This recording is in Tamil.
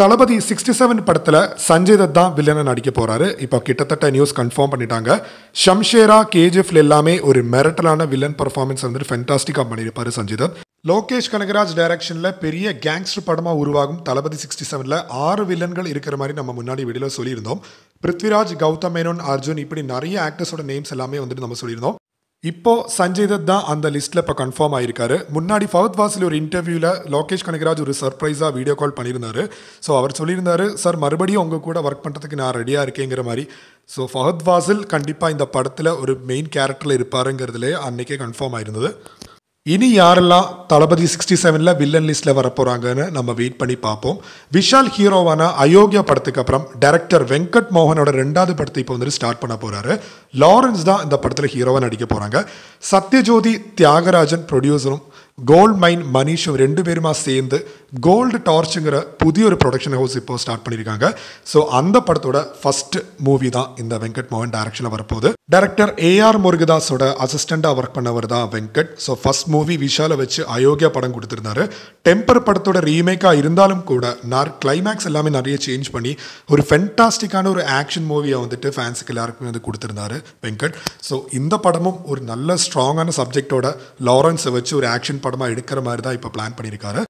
தளபதி சிக்ஸ்டி செவன் படத்தில் சஞ்சய் தத் தான் வில்லனை நடிக்க போகிறாரு இப்போ கிட்டத்தட்ட நியூஸ் கன்ஃபார்ம் பண்ணிட்டாங்க ஷம்ஷேரா கேஜிஎஃப்ல எல்லாமே ஒரு மெரட்டலான வில்லன் பர்ஃபார்மன்ஸ் வந்துட்டு ஃபென்டாஸ்டிக்காக பண்ணியிருப்பார் சஞ்சய் தத் லோகேஷ் கனகராஜ் டைரக்ஷனில் பெரிய கேங்ஸ்டர் படமாக உருவாகும் தளபதி சிக்ஸ்டி செவனில் ஆறு வில்லன்கள் இருக்கிற மாதிரி நம்ம முன்னாடி வெளியில் சொல்லியிருந்தோம் பிருத்விராஜ் கௌதம் மேனோன் அர்ஜுன் இப்படி நிறைய ஆக்டர்ஸோட நேம்ஸ் எல்லாமே வந்துட்டு நம்ம சொல்லியிருந்தோம் இப்போ சஞ்சய் தத் தான் அந்த லிஸ்ட்டில் இப்போ கன்ஃபார்ம் ஆயிருக்காரு முன்னாடி ஃபவுத் வாசில் ஒரு இன்டர்வியூவில் லோகேஷ் கனகராஜ் ஒரு சர்ப்ரைஸாக வீடியோ கால் பண்ணியிருந்தாரு ஸோ அவர் சொல்லியிருந்தாரு சார் மறுபடியும் உங்கள் கூட ஒர்க் பண்ணுறதுக்கு நான் ரெடியாக இருக்கேங்கிற மாதிரி ஸோ ஃபஹத் வாசில் கண்டிப்பாக இந்த படத்தில் ஒரு மெயின் கேரக்டரில் இருப்பாருங்கிறதுலே அன்றைக்கே கன்ஃபார்ம் ஆயிருந்தது இனி யாரெல்லாம் தளபதி சிக்ஸ்டி செவனில் வில்லன் லிஸ்ட்டில் வரப்போகிறாங்கன்னு நம்ம வெயிட் பண்ணி பார்ப்போம் விஷால் ஹீரோவான அயோக்கியா படத்துக்கு அப்புறம் டேரக்டர் வெங்கட் மோகனோட ரெண்டாவது படத்தை இப்போ வந்துட்டு ஸ்டார்ட் பண்ண போகிறாரு லாரன்ஸ் தான் இந்த படத்தில் ஹீரோவாக நடிக்க போகிறாங்க சத்யஜோதி தியாகராஜன் ப்ரொடியூசரும் கோல்ட் மைன் மனிஷும் ரெண்டு பேருமா சேர்ந்து கோல்டு டார்ச்சுங்கிற புதிய ஒரு ப்ரொடக்ஷன் ஹவுஸ் இப்போ ஸ்டார்ட் பண்ணியிருக்காங்க ஸோ அந்த படத்தோட ஃபர்ஸ்ட் மூவி தான் இந்த வெங்கட் மோகன் டைரக்ஷனில் வரப்போகுது டேரக்டர் ஏஆர் முருகதாஸோட அசிஸ்டண்ட்டாக ஒர்க் பண்ணவர் தான் வெங்கட் ஸோ ஃபஸ்ட் மூவி விஷாலை வச்சு அயோக்கியா படம் கொடுத்துருந்தாரு டெம்பர் படத்தோட ரீமேக்காக இருந்தாலும் கூட நான் கிளைமேக்ஸ் எல்லாமே நிறைய சேஞ்ச் பண்ணி ஒரு ஃபென்டாஸ்டிக்கான ஒரு ஆக்ஷன் மூவியாக வந்துட்டு ஃபேன்ஸுக்கு எல்லாருக்குமே வந்து கொடுத்துருந்தாரு வெங்கட் ஸோ இந்த படமும் ஒரு நல்ல ஸ்ட்ராங்கான சப்ஜெக்டோட லாரன்ஸை வச்சு ஒரு ஆக்ஷன் படமாக எடுக்கிற மாதிரி தான் இப்போ பிளான் பண்ணியிருக்காரு